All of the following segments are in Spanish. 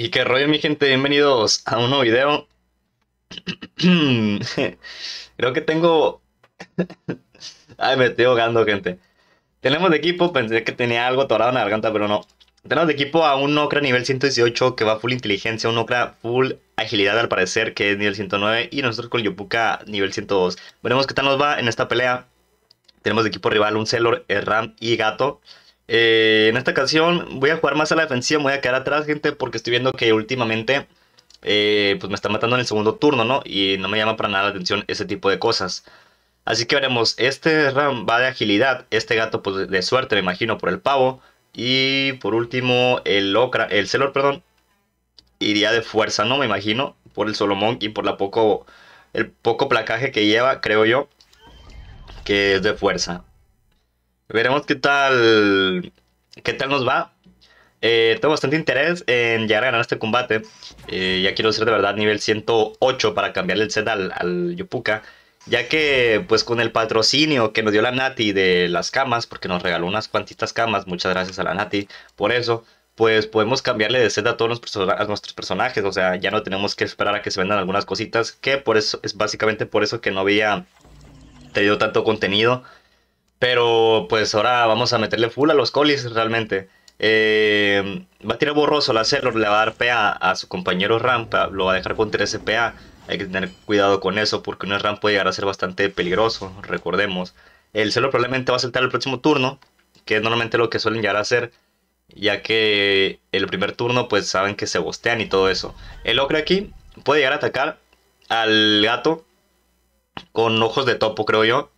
Y qué rollo, mi gente, bienvenidos a un nuevo video. Creo que tengo. Ay, me estoy ahogando, gente. Tenemos de equipo, pensé que tenía algo atorado en la garganta, pero no. Tenemos de equipo a un Okra nivel 118 que va full inteligencia, un Okra full agilidad al parecer, que es nivel 109, y nosotros con Yopuka nivel 102. Veremos qué tal nos va en esta pelea. Tenemos de equipo rival un Celor, Ram y Gato. Eh, en esta ocasión voy a jugar más a la defensiva, me voy a quedar atrás, gente, porque estoy viendo que últimamente eh, pues me está matando en el segundo turno, ¿no? Y no me llama para nada la atención ese tipo de cosas. Así que veremos, este Ram va de agilidad, este gato pues, de suerte, me imagino, por el pavo. Y por último, el el Celor, perdón, iría de fuerza, ¿no? Me imagino, por el Solomon y por la poco, el poco placaje que lleva, creo yo, que es de fuerza. Veremos qué tal, qué tal nos va. Eh, tengo bastante interés en llegar a ganar este combate. Eh, ya quiero ser de verdad nivel 108 para cambiarle el set al, Yupuka. Ya que pues con el patrocinio que nos dio la Nati de las camas, porque nos regaló unas cuantitas camas, muchas gracias a la Nati por eso, pues podemos cambiarle de set a todos nuestros personajes, o sea, ya no tenemos que esperar a que se vendan algunas cositas, que por eso es básicamente por eso que no había tenido tanto contenido pero pues ahora vamos a meterle full a los colis realmente. Eh, va a tirar borroso la Celor, le va a dar PA a su compañero Rampa, lo va a dejar con 13 PA. Hay que tener cuidado con eso porque un Rampa puede llegar a ser bastante peligroso, recordemos. El Celor probablemente va a saltar el próximo turno, que es normalmente lo que suelen llegar a hacer, ya que el primer turno pues saben que se bostean y todo eso. El Ocre aquí puede llegar a atacar al gato con ojos de topo, creo yo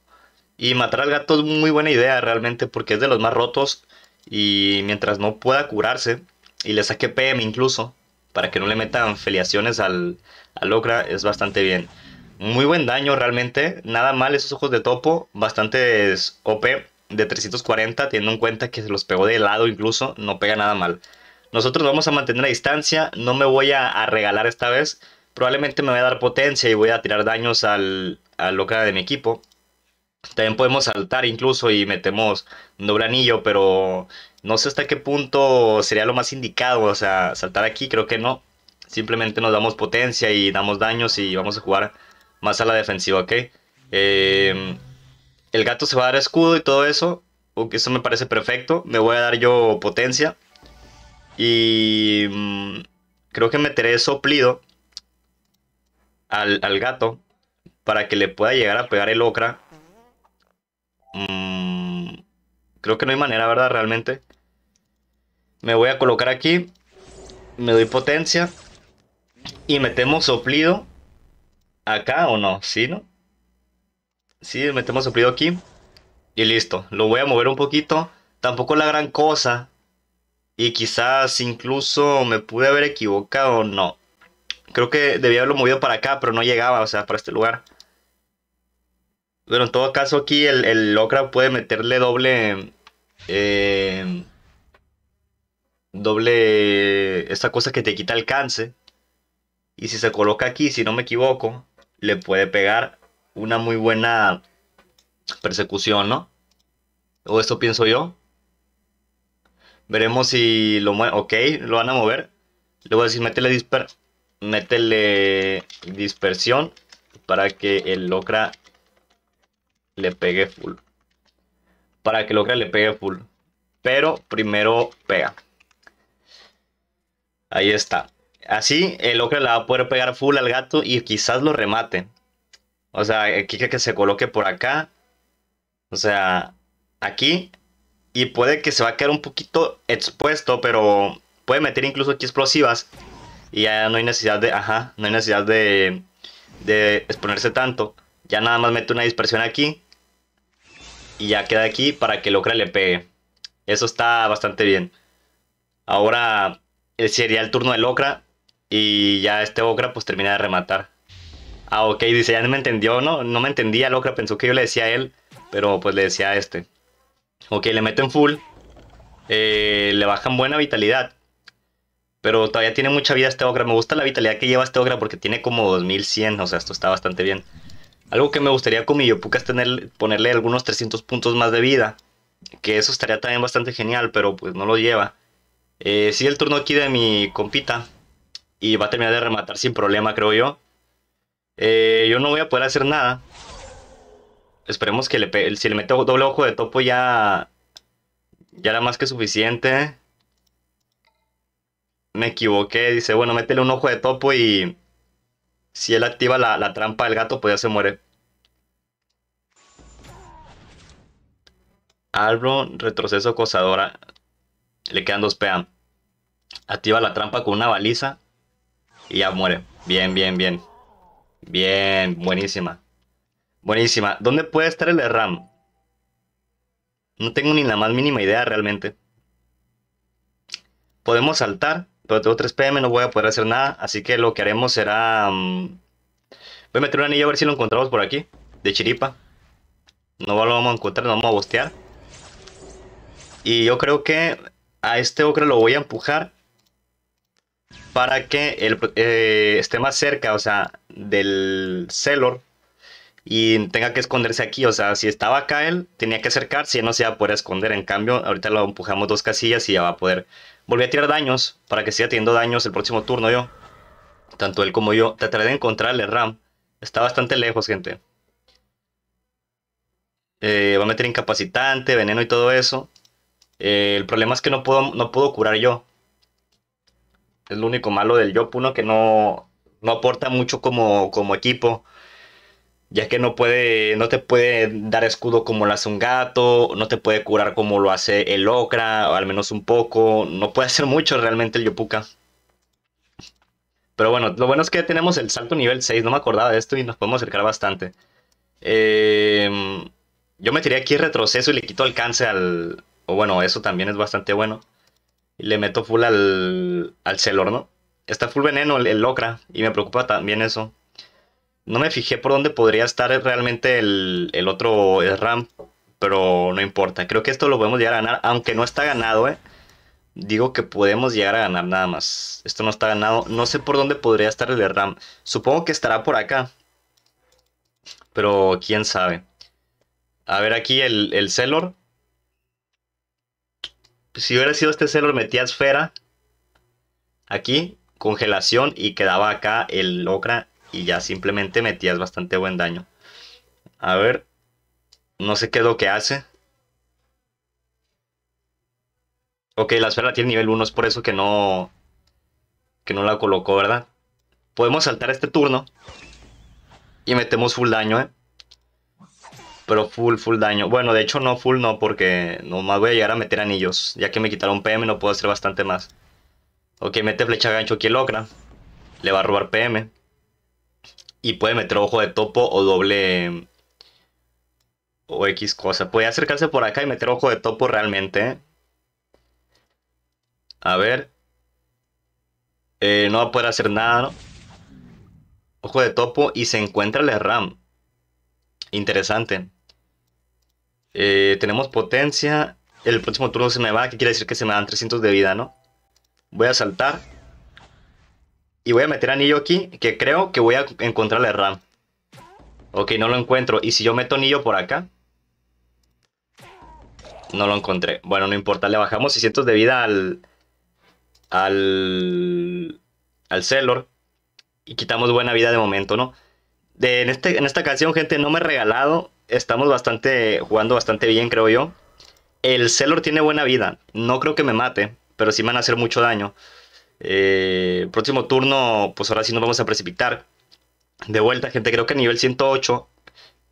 y matar al gato es muy buena idea realmente porque es de los más rotos y mientras no pueda curarse y le saque PM incluso para que no le metan filiaciones al, al es bastante bien. Muy buen daño realmente, nada mal esos ojos de topo, bastante OP de 340 teniendo en cuenta que se los pegó de lado incluso, no pega nada mal. Nosotros vamos a mantener la distancia, no me voy a, regalar esta vez, probablemente me voy a dar potencia y voy a tirar daños al, al de mi equipo también podemos saltar incluso y metemos un doble anillo, pero no sé hasta qué punto sería lo más indicado. O sea, saltar aquí creo que no. Simplemente nos damos potencia y damos daños y vamos a jugar más a la defensiva, ¿ok? Em, el gato se va a dar escudo y todo eso. Aunque eso me parece perfecto. Me voy a dar yo potencia. Y mm, creo que meteré soplido al, al gato para que le pueda llegar a pegar el ocra Mm, creo que no hay manera, ¿verdad? Realmente. Me voy a colocar aquí. Me doy potencia. Y metemos soplido. Acá o no, ¿sí, no? Sí, metemos soplido aquí. Y listo. Lo voy a mover un poquito. Tampoco la gran cosa. Y quizás incluso me pude haber equivocado. No. Creo que debía haberlo movido para acá, pero no llegaba, o sea, para este lugar. Pero en todo caso aquí el, el Locra puede meterle doble... Eh, doble... Esta cosa que te quita alcance. Y si se coloca aquí, si no me equivoco, le puede pegar una muy buena persecución, ¿no? O esto pienso yo. Veremos si lo mueve Ok, lo van a mover. Le voy a decir, métele, métele dispersión para que el Locra le pegue full. Para que logre le pegue full. Pero primero pega. Ahí está. Así el ocre le va a poder pegar full al gato y quizás lo remate. O sea, aquí que se coloque por acá. O sea, aquí. Y puede que se va a quedar un poquito expuesto, pero puede meter incluso aquí explosivas. Y ya no hay necesidad de, ajá, no hay necesidad de, de exponerse tanto. Ya nada más mete una dispersión aquí. Y ya queda aquí para que Locra le pegue. Eso está bastante bien. Ahora eh, sería el turno de Locra. Y ya este okra pues termina de rematar. Ah, ok, dice, ya no me entendió, ¿no? No me entendía Locra, pensó que yo le decía a él. Pero pues le decía a este. Ok, le en full. Eh, le bajan buena vitalidad. Pero todavía tiene mucha vida este okra Me gusta la vitalidad que lleva este okra porque tiene como 2100. O sea, esto está bastante bien. Algo que me gustaría con mi Yopuka es tener, ponerle algunos 300 puntos más de vida. Que eso estaría también bastante genial, pero pues no lo lleva. Eh, sigue el turno aquí de mi compita. Y va a terminar de rematar sin problema, creo yo. Eh, yo no voy a poder hacer nada. Esperemos que si le meto doble ojo de topo ya... Ya era más que suficiente. Me equivoqué. Dice, bueno, métele un ojo de topo y si él activa la, trampa del gato, pues ya se muere. Albron, retroceso cosadora. Le quedan dos PA. Activa la trampa con una baliza. Y ya muere. Bien, bien, bien. Bien, buenísima. Buenísima. ¿Dónde puede estar el RAM? No tengo ni la más mínima idea realmente. Podemos saltar pero tengo 3 PM, no voy a poder hacer nada, así que lo que haremos será... Mm, voy a meter un anillo a ver si lo encontramos por aquí, de chiripa. No lo vamos a encontrar, lo vamos a bostear. Y yo creo que a este ocre lo voy a empujar para que el, eh, esté más cerca, o sea, del Celor y tenga que esconderse aquí. O sea, si estaba acá él, tenía que acercarse si no se iba a poder esconder. En cambio, ahorita lo empujamos dos casillas y ya va a poder Volví a tirar daños para que siga teniendo daños el próximo turno yo. Tanto él como yo. Trataré de encontrarle Ram. Está bastante lejos, gente. Eh, va a meter incapacitante, veneno y todo eso. Eh, el problema es que no puedo, no puedo curar yo. Es lo único malo del uno que no, aporta mucho como, como equipo ya que no puede, no te puede dar escudo como lo hace un gato, no te puede curar como lo hace el ocra, o al menos un poco, no puede hacer mucho realmente el Yopuka. Pero bueno, lo bueno es que tenemos el salto nivel 6, no me acordaba de esto y nos podemos acercar bastante. Em, yo me aquí retroceso y le quito alcance al... O bueno, eso también es bastante bueno. Y le meto full al, al Celor, ¿no? Está full veneno el, el Locra y me preocupa también eso. No me fijé por dónde podría estar realmente el, otro RAM, pero no importa. Creo que esto lo podemos llegar a ganar, aunque no está ganado, ¿eh? Digo que podemos llegar a ganar nada más. Esto no está ganado. No sé por dónde podría estar el RAM. Supongo que estará por acá. Pero quién sabe. A ver aquí el, el Celor. Si hubiera sido este Celor, metía esfera. Aquí, congelación y quedaba acá el Okra y ya simplemente metías bastante buen daño. A ver, no sé qué es lo que hace. Ok, la esfera tiene nivel 1, es por eso que no, que no la colocó, ¿verdad? Podemos saltar este turno y metemos full daño, ¿eh? Pero full, full daño. Bueno, de hecho no full no, porque nomás voy a llegar a meter anillos. Ya que me quitaron PM no puedo hacer bastante más. Ok, mete flecha gancho aquí logra Le va a robar PM y puede meter ojo de topo o doble o X cosa. Puede acercarse por acá y meter ojo de topo realmente. A ver. Eh, no va a poder hacer nada. ¿no? Ojo de topo y se encuentra la RAM. Interesante. Eh, tenemos potencia. El próximo turno se me va, que quiere decir que se me dan 300 de vida, ¿no? Voy a saltar. Y voy a meter anillo aquí, que creo que voy a encontrar la RAM. Ok, no lo encuentro. Y si yo meto anillo por acá. No lo encontré. Bueno, no importa. Le bajamos 600 de vida al... Al... Al Celor. Y quitamos buena vida de momento, ¿no? en, este, en esta canción, gente, no me he regalado. Estamos bastante... Jugando bastante bien, creo yo. El Celor tiene buena vida. No creo que me mate. Pero sí me van a hacer mucho daño. Eh, próximo turno, pues ahora sí nos vamos a precipitar. De vuelta, gente, creo que a nivel 108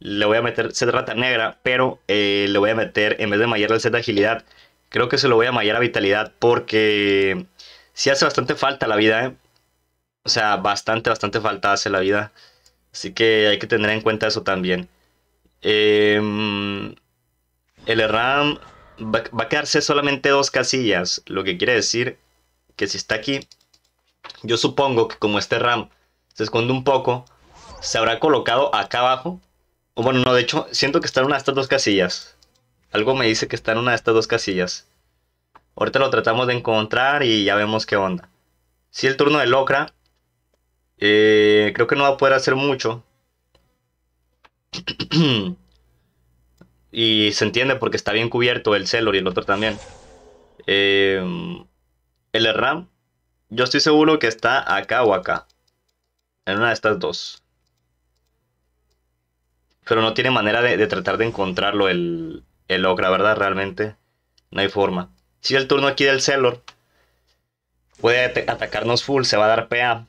le voy a meter set rata negra, pero eh, le voy a meter, en vez de mallar el set de agilidad, creo que se lo voy a mallar a vitalidad porque Si hace bastante falta la vida, ¿eh? O sea, bastante, bastante falta hace la vida. Así que hay que tener en cuenta eso también. Em, el RAM va a quedarse solamente dos casillas, lo que quiere decir que si está aquí, yo supongo que como este RAM se esconde un poco, se habrá colocado acá abajo. O bueno, no, de hecho, siento que está en una de estas dos casillas. Algo me dice que está en una de estas dos casillas. Ahorita lo tratamos de encontrar y ya vemos qué onda. Si el turno de Locra, eh, creo que no va a poder hacer mucho. y se entiende porque está bien cubierto el Celor y el otro también. Eh, el RAM, yo estoy seguro que está acá o acá. En una de estas dos. Pero no tiene manera de, tratar de encontrarlo el, el ¿verdad? Realmente no hay forma. Si el turno aquí del Celor puede atacarnos full, se va a dar PA.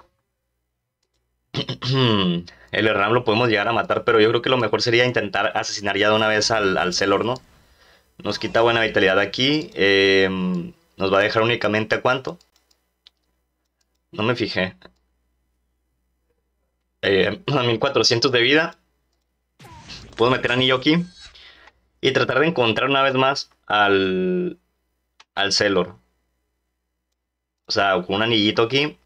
el RAM lo podemos llegar a matar, pero yo creo que lo mejor sería intentar asesinar ya de una vez al, Celor, ¿no? Nos quita buena vitalidad aquí. Eh, nos va a dejar únicamente a cuánto. No me fijé. Eh, a 1400 de vida. Puedo meter anillo aquí. Y tratar de encontrar una vez más al... Al Celor. O sea, con un anillito aquí.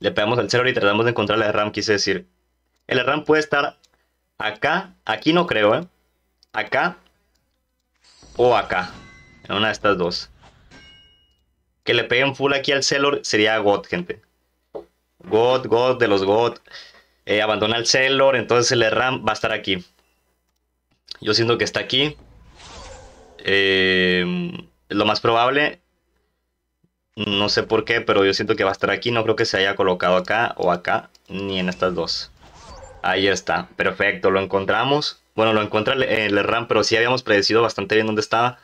Le pegamos al Celor y tratamos de encontrar el RAM, quise decir. El RAM puede estar acá. Aquí no creo, ¿eh? Acá. O acá. En una de estas dos que le peguen full aquí al Celor sería God, gente. God, God de los God. Eh, abandona el Celor, entonces el RAM va a estar aquí. Yo siento que está aquí. Eh, lo más probable. No sé por qué, pero yo siento que va a estar aquí. No creo que se haya colocado acá o acá, ni en estas dos. Ahí está, perfecto, lo encontramos. Bueno, lo encuentra el, el RAM, pero sí habíamos predecido bastante bien dónde estaba.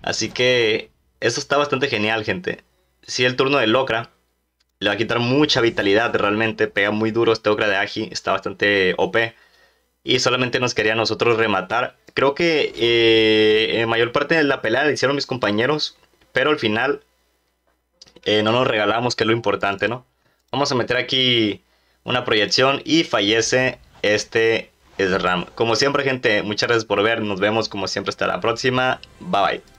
Así que eso está bastante genial, gente. Si el turno de Locra le va a quitar mucha vitalidad realmente. Pega muy duro este Okra de Agi. Está bastante OP. Y solamente nos quería nosotros rematar. Creo que eh, en mayor parte de la pelea la hicieron mis compañeros. Pero al final eh, no nos regalamos, que es lo importante, ¿no? Vamos a meter aquí una proyección y fallece este SRAM. Como siempre, gente, muchas gracias por ver. Nos vemos como siempre hasta la próxima. Bye bye.